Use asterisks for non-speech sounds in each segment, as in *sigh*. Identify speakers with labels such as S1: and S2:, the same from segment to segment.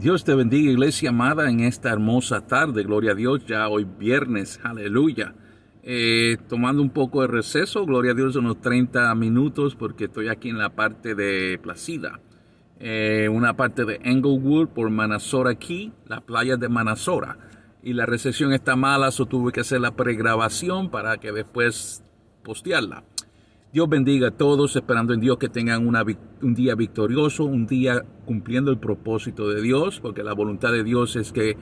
S1: Dios te bendiga, iglesia amada, en esta hermosa tarde. Gloria a Dios, ya hoy viernes, aleluya. Eh, tomando un poco de receso, gloria a Dios, unos 30 minutos, porque estoy aquí en la parte de Placida. Eh, una parte de Englewood por Manasora aquí, la playa de Manasora. Y la recesión está mala, so tuve que hacer la pregrabación para que después postearla. Dios bendiga a todos, esperando en Dios que tengan un día victorioso, un día cumpliendo el propósito de Dios, porque la voluntad de Dios es que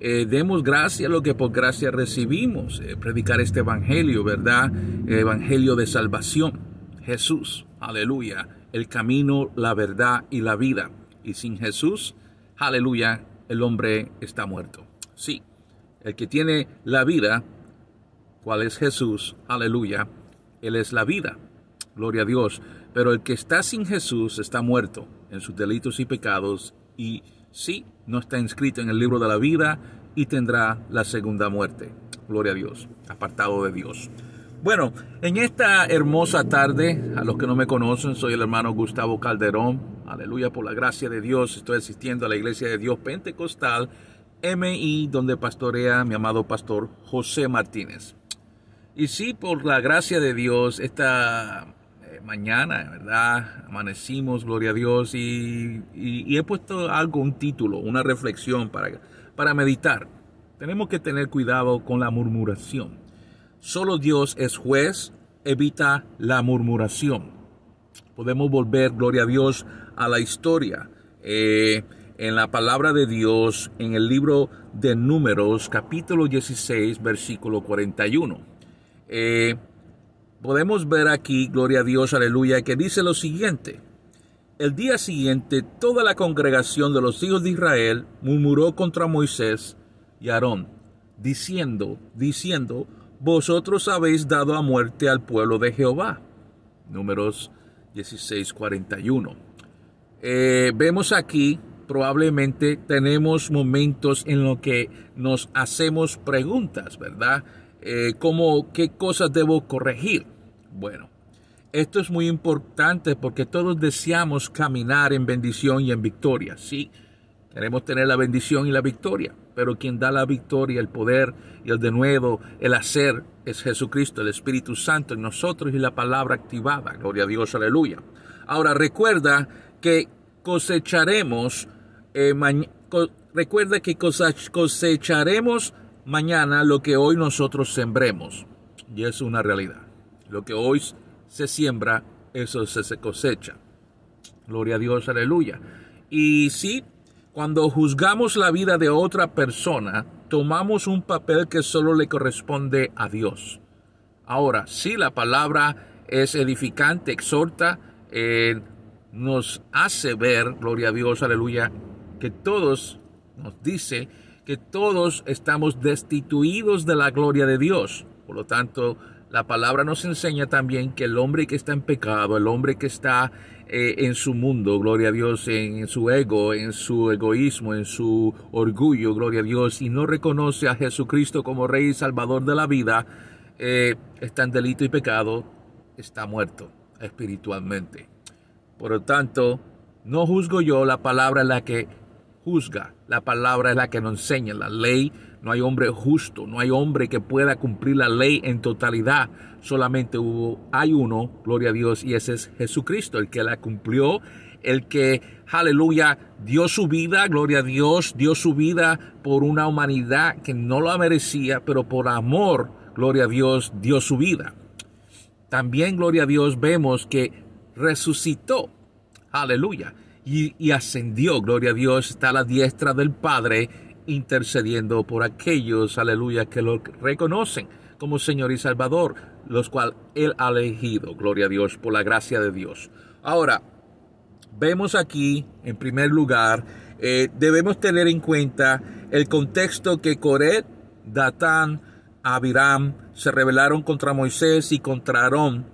S1: eh, demos gracia a lo que por gracia recibimos, eh, predicar este evangelio, ¿verdad? evangelio de salvación, Jesús, aleluya, el camino, la verdad y la vida. Y sin Jesús, aleluya, el hombre está muerto. Sí, el que tiene la vida, ¿cuál es Jesús? Aleluya, Él es la vida gloria a Dios. Pero el que está sin Jesús está muerto en sus delitos y pecados y sí, no está inscrito en el libro de la vida y tendrá la segunda muerte. Gloria a Dios, apartado de Dios. Bueno, en esta hermosa tarde, a los que no me conocen, soy el hermano Gustavo Calderón. Aleluya, por la gracia de Dios estoy asistiendo a la iglesia de Dios Pentecostal MI, donde pastorea mi amado pastor José Martínez. Y sí, por la gracia de Dios, esta mañana, ¿verdad? Amanecimos, gloria a Dios, y, he puesto algo, un título, una reflexión para, para meditar. Tenemos que tener cuidado con la murmuración. Solo Dios es juez, evita la murmuración. Podemos volver, gloria a Dios, a la historia. Eh, en la palabra de Dios, en el libro de Números, capítulo 16, versículo 41 podemos ver aquí, gloria a Dios, aleluya, que dice lo siguiente. El día siguiente toda la congregación de los hijos de Israel murmuró contra Moisés y Aarón, diciendo, diciendo, vosotros habéis dado a muerte al pueblo de Jehová. Números 16, 41. Eh, vemos aquí, probablemente tenemos momentos en los que nos hacemos preguntas, ¿verdad? Eh, cómo, qué cosas debo corregir. Bueno, esto es muy importante porque todos deseamos caminar en bendición y en victoria. Sí, queremos tener la bendición y la victoria, pero quien da la victoria, el poder y el de nuevo, el hacer, es Jesucristo, el Espíritu Santo en nosotros y la palabra activada. Gloria a Dios, aleluya. Ahora recuerda que cosecharemos, eh, recuerda que cosecharemos mañana lo que hoy nosotros sembremos. Y es una realidad. Lo que hoy se siembra, eso se cosecha. Gloria a Dios, aleluya. Y si cuando juzgamos la vida de otra persona, tomamos un papel que solo le corresponde a Dios. Ahora, sí, la palabra es edificante, exhorta, eh, nos hace ver, gloria a Dios, aleluya, que todos nos dice que todos estamos destituidos de la gloria de Dios. Por lo tanto, la palabra nos enseña también que el hombre que está en pecado, el hombre que está eh, en su mundo, gloria a Dios, en, su ego, en su egoísmo, en su orgullo, gloria a Dios, y no reconoce a Jesucristo como Rey y Salvador de la vida, eh, está en delito y pecado, está muerto espiritualmente. Por lo tanto, no juzgo yo la palabra en la que juzga. La palabra es la que nos enseña. La ley, no hay hombre justo, no hay hombre que pueda cumplir la ley en totalidad. Solamente hubo, hay uno, gloria a Dios, y ese es Jesucristo, el que la cumplió, el que, aleluya, dio su vida, gloria a Dios, dio su vida por una humanidad que no la merecía, pero por amor, gloria a Dios, dio su vida. También, gloria a Dios, vemos que resucitó. Aleluya y, ascendió, gloria a Dios, está a la diestra del Padre intercediendo por aquellos, aleluya, que lo reconocen como Señor y Salvador, los cuales Él ha elegido, gloria a Dios, por la gracia de Dios. Ahora, vemos aquí, en primer lugar, eh, debemos tener en cuenta el contexto que Coret, Datán, Abiram se rebelaron contra Moisés y contra Aarón,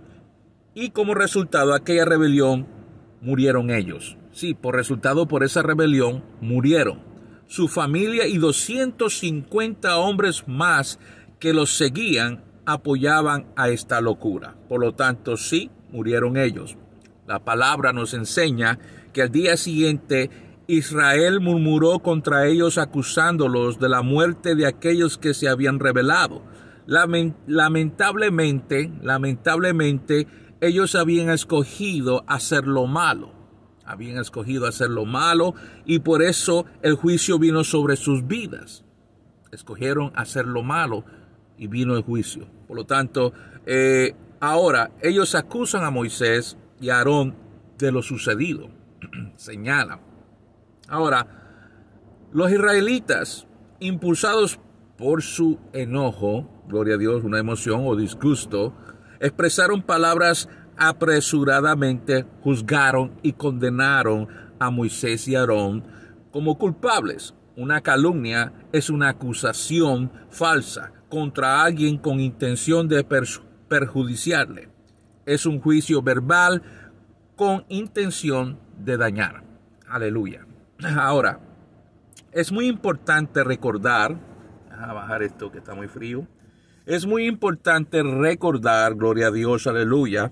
S1: y como resultado de aquella rebelión murieron ellos. Sí, por resultado, por esa rebelión, murieron. Su familia y 250 hombres más que los seguían apoyaban a esta locura. Por lo tanto, sí, murieron ellos. La palabra nos enseña que al día siguiente Israel murmuró contra ellos acusándolos de la muerte de aquellos que se habían rebelado. Lamentablemente, lamentablemente, ellos habían escogido hacer lo malo habían escogido hacer lo malo y por eso el juicio vino sobre sus vidas. Escogieron hacer lo malo y vino el juicio. Por lo tanto, eh, ahora ellos acusan a Moisés y a Aarón de lo sucedido. *clears throat* Señala. Ahora, los israelitas, impulsados por su enojo, gloria a Dios, una emoción o disgusto, expresaron palabras apresuradamente juzgaron y condenaron a Moisés y Aarón como culpables. Una calumnia es una acusación falsa contra alguien con intención de perjudiciarle. Es un juicio verbal con intención de dañar. Aleluya. *clears throat* Ahora, es muy importante recordar, a bajar esto que está muy frío, es muy importante recordar, gloria a Dios, aleluya,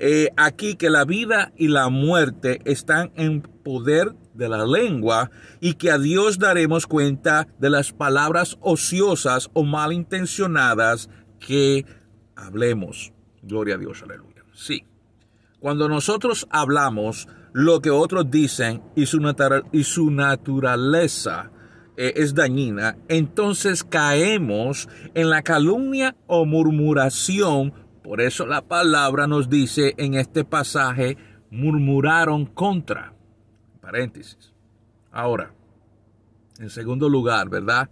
S1: eh, aquí que la vida y la muerte están en poder de la lengua y que a Dios daremos cuenta de las palabras ociosas o malintencionadas que hablemos. Gloria a Dios, aleluya. Sí, cuando nosotros hablamos lo que otros dicen y su, y su naturaleza eh, es dañina, entonces caemos en la calumnia o murmuración por eso la palabra nos dice en este pasaje, murmuraron contra. Paréntesis. Ahora, en segundo lugar, ¿verdad?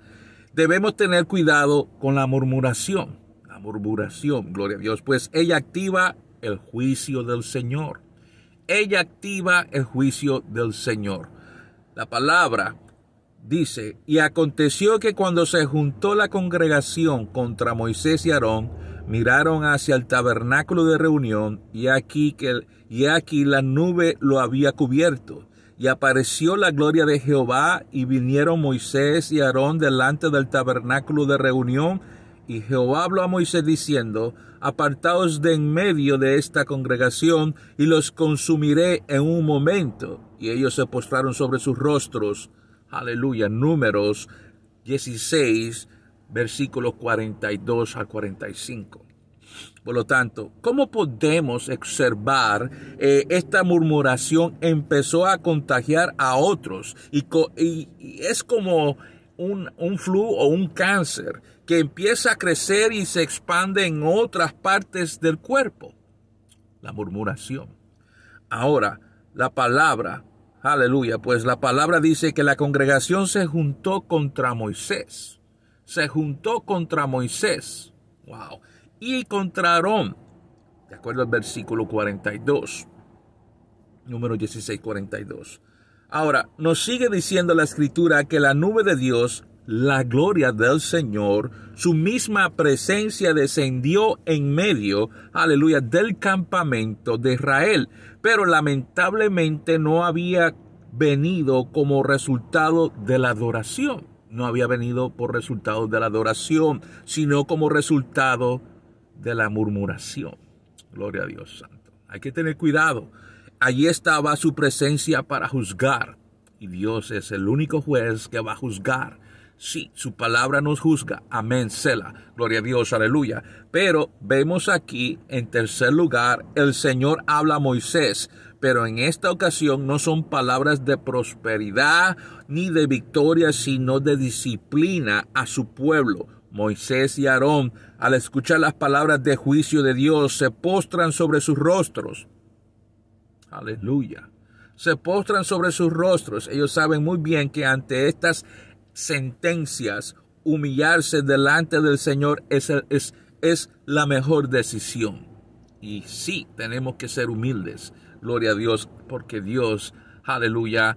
S1: Debemos tener cuidado con la murmuración. La murmuración, gloria a Dios, pues ella activa el juicio del Señor. Ella activa el juicio del Señor. La palabra dice, y aconteció que cuando se juntó la congregación contra Moisés y Aarón, miraron hacia el tabernáculo de reunión y aquí, que, y aquí la nube lo había cubierto. Y apareció la gloria de Jehová y vinieron Moisés y Aarón delante del tabernáculo de reunión. Y Jehová habló a Moisés diciendo, apartaos de en medio de esta congregación y los consumiré en un momento. Y ellos se postraron sobre sus rostros. Aleluya, números 16, versículos 42 a 45. Por lo tanto, ¿cómo podemos observar eh, esta murmuración empezó a contagiar a otros? Y, es como un, un flu o un cáncer que empieza a crecer y se expande en otras partes del cuerpo. La murmuración. Ahora, la palabra, aleluya, pues la palabra dice que la congregación se juntó contra Moisés se juntó contra Moisés. Y contra Aarón. De acuerdo al versículo 42. Número 16, 42. Ahora, nos sigue diciendo la escritura que la nube de Dios, la gloria del Señor, su misma presencia descendió en medio, aleluya, del campamento de Israel. Pero lamentablemente no había venido como resultado de la adoración no había venido por resultado de la adoración, sino como resultado de la murmuración. Gloria a Dios Santo. Hay que tener cuidado. Allí estaba su presencia para juzgar. Y Dios es el único juez que va a juzgar. Sí, su palabra nos juzga. Amén, Sela. Gloria a Dios, aleluya. Pero vemos aquí, en tercer lugar, el Señor habla a Moisés pero en esta ocasión no son palabras de prosperidad ni de victoria, sino de disciplina a su pueblo. Moisés y Aarón, al escuchar las palabras de juicio de Dios, se postran sobre sus rostros. Aleluya. Se postran sobre sus rostros. Ellos saben muy bien que ante estas sentencias, humillarse delante del Señor es, es la mejor decisión. Y sí, tenemos que ser humildes Gloria a Dios, porque Dios, aleluya,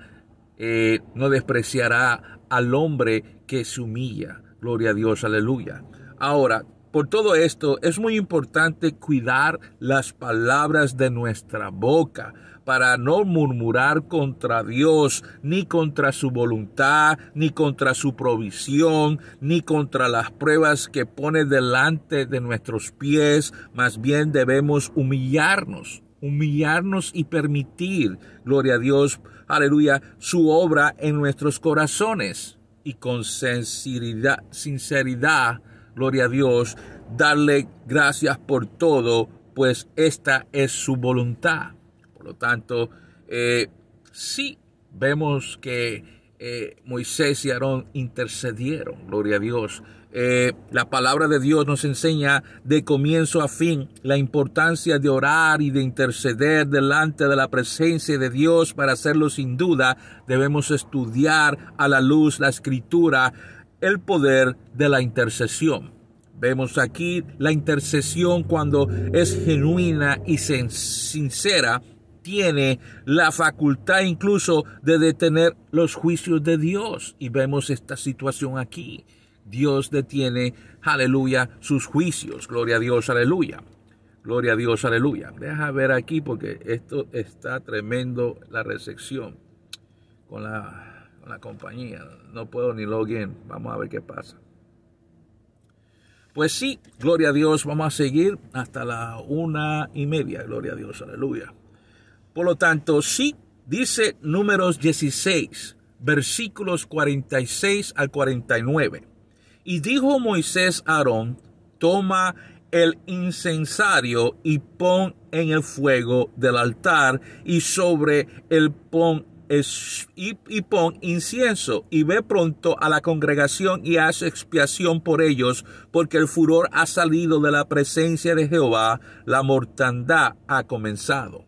S1: eh, no despreciará al hombre que se humilla. Gloria a Dios, aleluya. Ahora, por todo esto, es muy importante cuidar las palabras de nuestra boca para no murmurar contra Dios, ni contra su voluntad, ni contra su provisión, ni contra las pruebas que pone delante de nuestros pies. Más bien debemos humillarnos humillarnos y permitir, gloria a Dios, aleluya, su obra en nuestros corazones y con sinceridad, sinceridad, gloria a Dios, darle gracias por todo, pues esta es su voluntad. Por lo tanto, eh, sí vemos que eh, Moisés y Aarón intercedieron, gloria a Dios, eh, la palabra de Dios nos enseña de comienzo a fin la importancia de orar y de interceder delante de la presencia de Dios. Para hacerlo sin duda debemos estudiar a la luz la escritura, el poder de la intercesión. Vemos aquí la intercesión cuando es genuina y sincera, tiene la facultad incluso de detener los juicios de Dios. Y vemos esta situación aquí. Dios detiene, aleluya, sus juicios. Gloria a Dios, aleluya. Gloria a Dios, aleluya. Deja ver aquí porque esto está tremendo la recepción con la, compañía. No puedo ni login. Vamos a ver qué pasa. Pues sí, gloria a Dios, vamos a seguir hasta la una y media, gloria a Dios, aleluya. Por lo tanto, sí, dice números 16, versículos 46 al 49. Y dijo Moisés a Aarón, toma el incensario y pon en el fuego del altar y sobre el pon pon incienso y ve pronto a la congregación y haz expiación por ellos, porque el furor ha salido de la presencia de Jehová, la mortandad ha comenzado.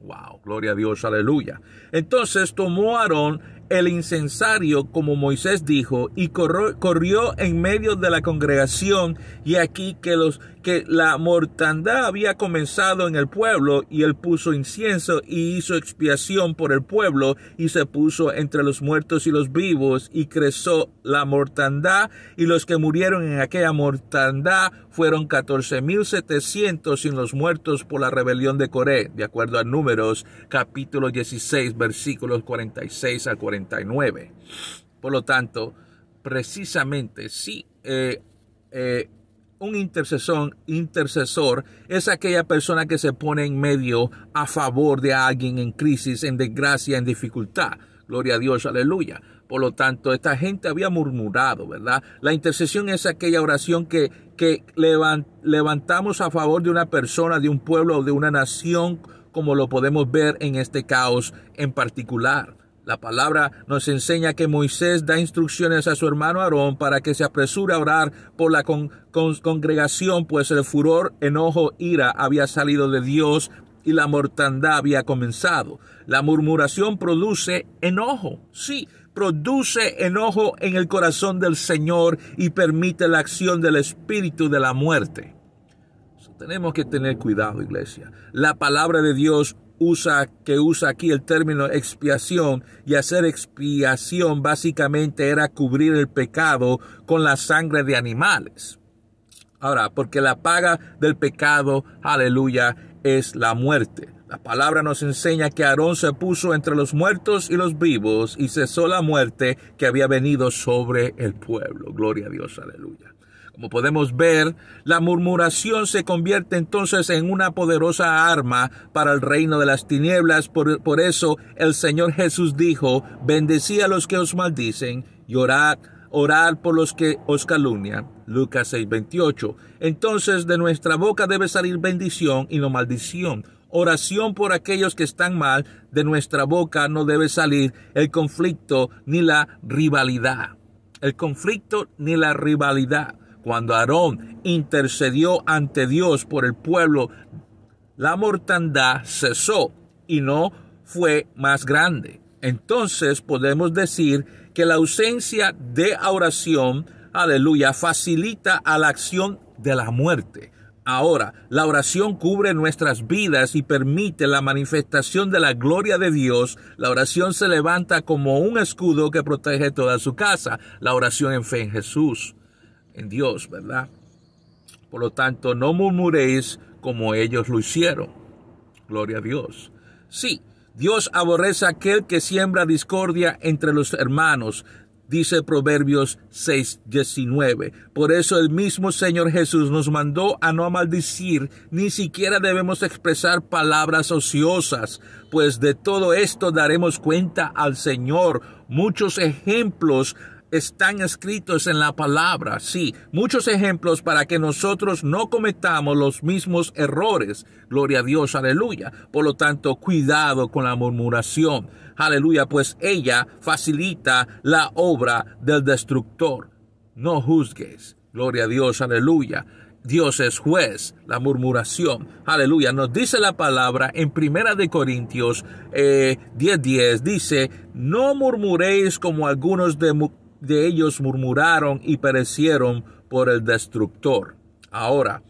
S1: Wow, gloria a Dios, aleluya. Entonces tomó Aarón el incensario, como Moisés dijo, y corrió, en medio de la congregación, y aquí que, los, que la mortandad había comenzado en el pueblo, y él puso incienso y hizo expiación por el pueblo, y se puso entre los muertos y los vivos, y creció la mortandad, y los que murieron en aquella mortandad fueron catorce mil setecientos sin los muertos por la rebelión de Coré, de acuerdo a Números capítulo 16 versículos 46 a por lo tanto, precisamente sí, eh, eh, un intercesor, es aquella persona que se pone en medio a favor de alguien en crisis, en desgracia, en dificultad. Gloria a Dios, aleluya. Por lo tanto, esta gente había murmurado, ¿verdad? La intercesión es aquella oración que, que levantamos a favor de una persona, de un pueblo o de una nación, como lo podemos ver en este caos en particular. La palabra nos enseña que Moisés da instrucciones a su hermano Aarón para que se apresure a orar por la congregación, pues el furor, enojo, ira había salido de Dios y la mortandad había comenzado. La murmuración produce enojo, sí, produce enojo en el corazón del Señor y permite la acción del espíritu de la muerte. Tenemos que tener cuidado, iglesia. La palabra de Dios usa, que usa aquí el término expiación y hacer expiación básicamente era cubrir el pecado con la sangre de animales. Ahora, porque la paga del pecado, aleluya, es la muerte. La palabra nos enseña que Aarón se puso entre los muertos y los vivos y cesó la muerte que había venido sobre el pueblo. Gloria a Dios, aleluya. Como podemos ver, la murmuración se convierte entonces en una poderosa arma para el reino de las tinieblas. Por, eso el Señor Jesús dijo, bendecí a los que os maldicen y orad, orad por los que os calumnian. Lucas 6:28. Entonces de nuestra boca debe salir bendición y no maldición. Oración por aquellos que están mal, de nuestra boca no debe salir el conflicto ni la rivalidad. El conflicto ni la rivalidad. Cuando Aarón intercedió ante Dios por el pueblo, la mortandad cesó y no fue más grande. Entonces podemos decir que la ausencia de oración, aleluya, facilita a la acción de la muerte. Ahora, la oración cubre nuestras vidas y permite la manifestación de la gloria de Dios. La oración se levanta como un escudo que protege toda su casa. La oración en fe en Jesús en Dios, ¿verdad? Por lo tanto, no murmuréis como ellos lo hicieron. Gloria a Dios. Sí, Dios aborrece aquel que siembra discordia entre los hermanos, dice Proverbios 6:19. Por eso el mismo Señor Jesús nos mandó a no maldecir, ni siquiera debemos expresar palabras ociosas, pues de todo esto daremos cuenta al Señor. Muchos ejemplos están escritos en la palabra, sí, muchos ejemplos para que nosotros no cometamos los mismos errores. Gloria a Dios, aleluya. Por lo tanto, cuidado con la murmuración, aleluya, pues ella facilita la obra del destructor. No juzgues, gloria a Dios, aleluya. Dios es juez, la murmuración. Aleluya. Nos dice la palabra en Primera de Corintios eh, 10.10. dice, no murmuréis como algunos de de ellos murmuraron y perecieron por el destructor. Ahora,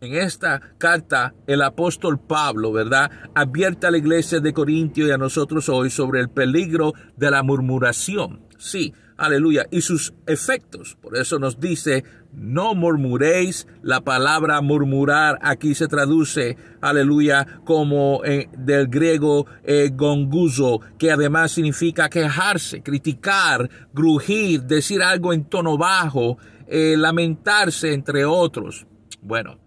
S1: en esta carta, el apóstol Pablo, ¿verdad?, advierte a la iglesia de Corintio y a nosotros hoy sobre el peligro de la murmuración. Sí, aleluya, y sus efectos. Por eso nos dice, no murmuréis. La palabra murmurar aquí se traduce, aleluya, como eh, del griego eh, gonguzo, que además significa quejarse, criticar, grujir, decir algo en tono bajo, eh, lamentarse, entre otros. Bueno.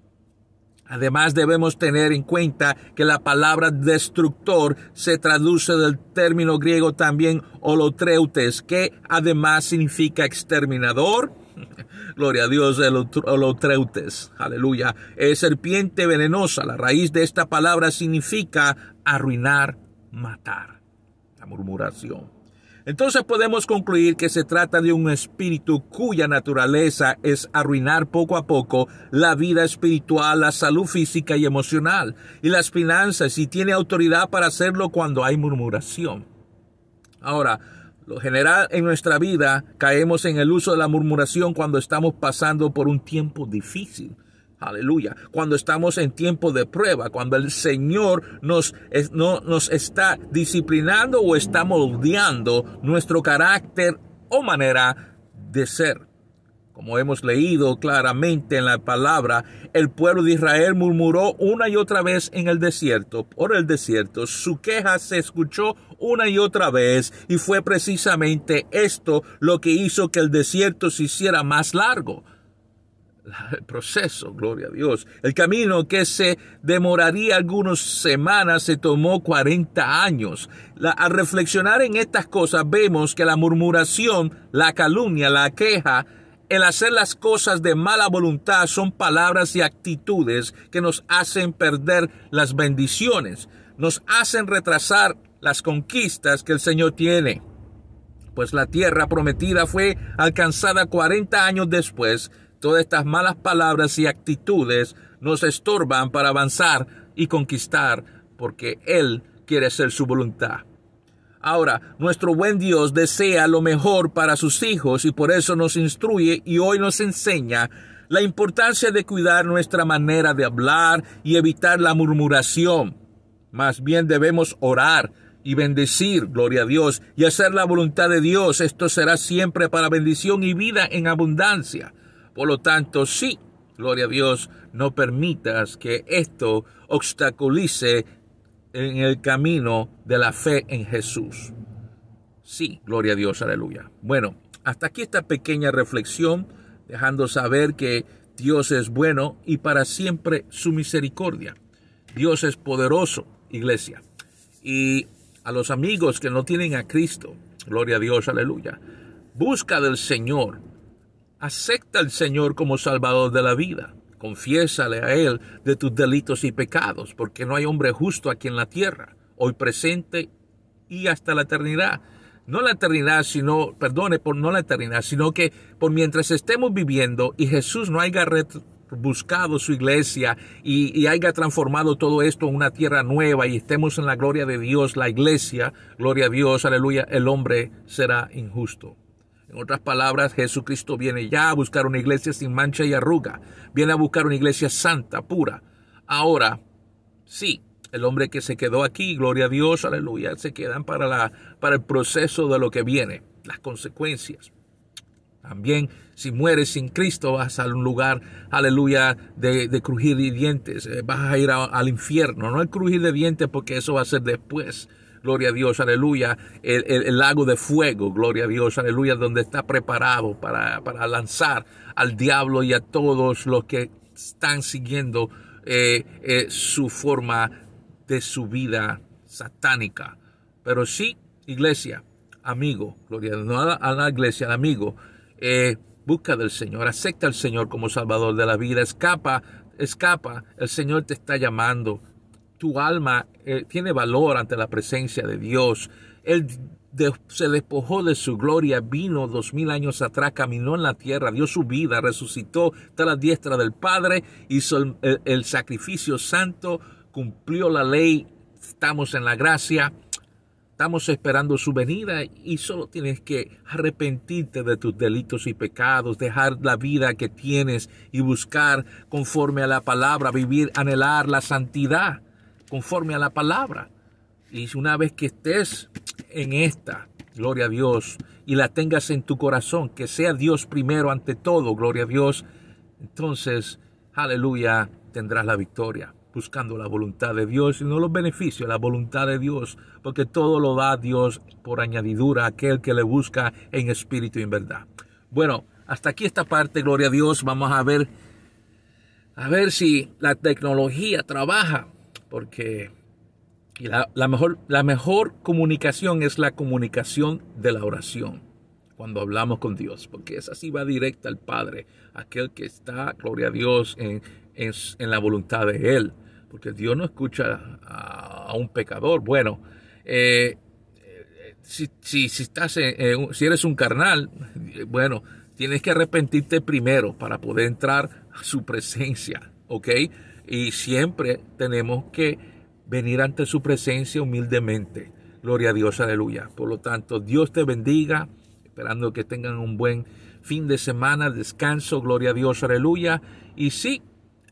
S1: Además debemos tener en cuenta que la palabra destructor se traduce del término griego también holotreutes, que además significa exterminador, *laughs* Gloria a Dios de los treutes. Aleluya. Es serpiente venenosa. La raíz de esta palabra significa arruinar, matar. La murmuración. Entonces podemos concluir que se trata de un espíritu cuya naturaleza es arruinar poco a poco la vida espiritual, la salud física y emocional, y las finanzas, y tiene autoridad para hacerlo cuando hay murmuración. Ahora, lo general en nuestra vida caemos en el uso de la murmuración cuando estamos pasando por un tiempo difícil. Aleluya. Cuando estamos en tiempo de prueba, cuando el Señor nos, no, nos está disciplinando o está moldeando nuestro carácter o manera de ser. Como hemos leído claramente en la palabra, el pueblo de Israel murmuró una y otra vez en el desierto, por el desierto. Su queja se escuchó una y otra vez y fue precisamente esto lo que hizo que el desierto se hiciera más largo. *laughs* El proceso, gloria a Dios. El camino que se demoraría algunas semanas se tomó 40 años. al reflexionar en estas cosas vemos que la murmuración, la calumnia, la queja, el hacer las cosas de mala voluntad son palabras y actitudes que nos hacen perder las bendiciones, nos hacen retrasar las conquistas que el Señor tiene. Pues la tierra prometida fue alcanzada 40 años después. Todas estas malas palabras y actitudes nos estorban para avanzar y conquistar, porque Él quiere hacer su voluntad. Ahora, nuestro buen Dios desea lo mejor para sus hijos y por eso nos instruye y hoy nos enseña la importancia de cuidar nuestra manera de hablar y evitar la murmuración. Más bien debemos orar y bendecir, gloria a Dios, y hacer la voluntad de Dios. Esto será siempre para bendición y vida en abundancia. Por lo tanto, sí, gloria a Dios, no permitas que esto obstaculice en el camino de la fe en Jesús. Sí, gloria a Dios, aleluya. Bueno, hasta aquí esta pequeña reflexión, dejando saber que Dios es bueno y para siempre su misericordia. Dios es poderoso, iglesia. Y a los amigos que no tienen a Cristo, gloria a Dios, aleluya. Busca del Señor, acepta al Señor como Salvador de la vida. Confiésale a Él de tus delitos y pecados, porque no hay hombre justo aquí en la tierra, hoy presente y hasta la eternidad. No la eternidad, sino, perdone, por no la eternidad, sino que por mientras estemos viviendo y Jesús no haya buscado su iglesia y, y, haya transformado todo esto en una tierra nueva y estemos en la gloria de Dios, la iglesia, gloria a Dios, aleluya, el hombre será injusto. En otras palabras, Jesucristo viene ya a buscar una iglesia sin mancha y arruga. Viene a buscar una iglesia santa, pura. Ahora, sí, el hombre que se quedó aquí, gloria a Dios, aleluya, se quedan para, la, para el proceso de lo que viene, las consecuencias. También si mueres sin Cristo vas a un lugar, aleluya, de, crujir de dientes, eh, vas a ir al infierno, no al crujir de dientes porque eso va a ser después, gloria a Dios, aleluya, el, lago de fuego, gloria a Dios, aleluya, donde está preparado para, lanzar al diablo y a todos los que están siguiendo eh, eh, su forma de su vida satánica. Pero sí, iglesia, amigo, gloria a, la, a la iglesia, amigo, eh, busca del Señor, acepta al Señor como Salvador de la vida, escapa, escapa, el Señor te está llamando, tu alma eh, tiene valor ante la presencia de Dios. Él se despojó de su gloria, vino dos mil años atrás, caminó en la tierra, dio su vida, resucitó, está la diestra del Padre, hizo el sacrificio santo, cumplió la ley, estamos en la gracia, estamos esperando su venida y solo tienes que arrepentirte de tus delitos y pecados, dejar la vida que tienes y buscar conforme a la palabra, vivir, anhelar la santidad conforme a la palabra. Y una vez que estés en esta, gloria a Dios, y la tengas en tu corazón, que sea Dios primero ante todo, gloria a Dios, entonces, aleluya, tendrás la victoria buscando la voluntad de Dios y no los beneficios, la voluntad de Dios, porque todo lo da Dios por añadidura aquel que le busca en espíritu y en verdad. Bueno, hasta aquí esta parte, gloria a Dios, vamos a ver a ver si la tecnología trabaja porque la, mejor, la mejor comunicación es la comunicación de la oración cuando hablamos con Dios, porque esa sí va directa al Padre, aquel que está, gloria a Dios, en, la voluntad de Él, porque Dios no escucha a, un pecador. Bueno, eh, si, si, estás si eres un carnal, bueno, tienes que arrepentirte primero para poder entrar a su presencia, ¿ok? Y siempre tenemos que venir ante su presencia humildemente. Gloria a Dios, aleluya. Por lo tanto, Dios te bendiga, esperando que tengan un buen fin de semana, descanso, gloria a Dios, aleluya. Y sí,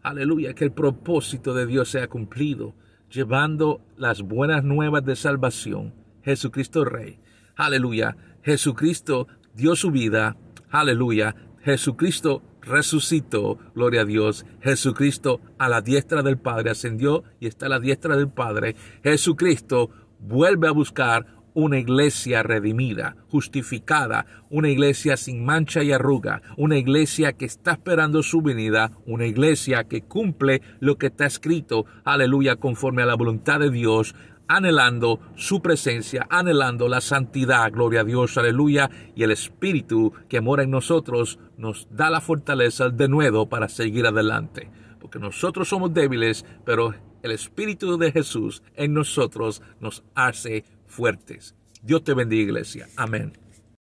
S1: aleluya, que el propósito de Dios sea cumplido, llevando las buenas nuevas de salvación. Jesucristo Rey, aleluya. Jesucristo dio su vida, aleluya. Jesucristo resucitó, gloria a Dios, Jesucristo a la diestra del Padre, ascendió y está a la diestra del Padre. Jesucristo vuelve a buscar una iglesia redimida, justificada, una iglesia sin mancha y arruga, una iglesia que está esperando su venida, una iglesia que cumple lo que está escrito, aleluya, conforme a la voluntad de Dios, anhelando su presencia, anhelando la santidad, gloria a Dios, aleluya, y el Espíritu que mora en nosotros nos da la fortaleza de nuevo para seguir adelante, porque nosotros somos débiles, pero el Espíritu de Jesús en nosotros nos hace fuertes. Dios te bendiga, iglesia. Amén.